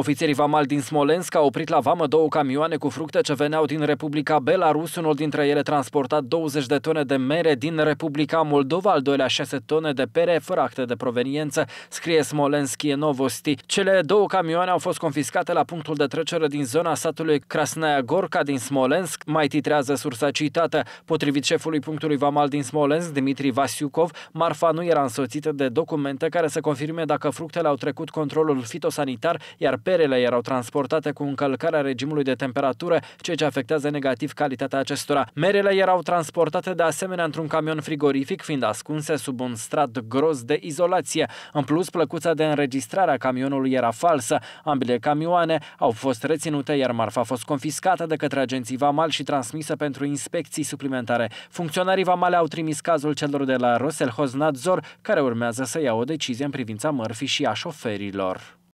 Ofițerii vamali din Smolensk au oprit la vamă două camioane cu fructe ce veneau din Republica Belarus, unul dintre ele transportat 20 de tone de mere din Republica Moldova, al doilea 6 tone de pere fără acte de proveniență, scrie Smolenski Novosti. Cele două camioane au fost confiscate la punctul de trecere din zona satului Krasnaya Gorka din Smolensk, mai titrează sursa citată. Potrivit șefului punctului vamal din Smolensk, Dimitri Vasiukov, marfa nu era însoțită de documente care să confirme dacă fructele au trecut controlul fitosanitar, iar Perele erau transportate cu încălcarea regimului de temperatură, ceea ce afectează negativ calitatea acestora. Merele erau transportate de asemenea într-un camion frigorific, fiind ascunse sub un strat gros de izolație. În plus, plăcuța de înregistrare a camionului era falsă. Ambele camioane au fost reținute, iar marfa a fost confiscată de către agenții Vamal și transmisă pentru inspecții suplimentare. Funcționarii Vamale au trimis cazul celor de la Hoznadzor, care urmează să ia o decizie în privința mărfii și a șoferilor.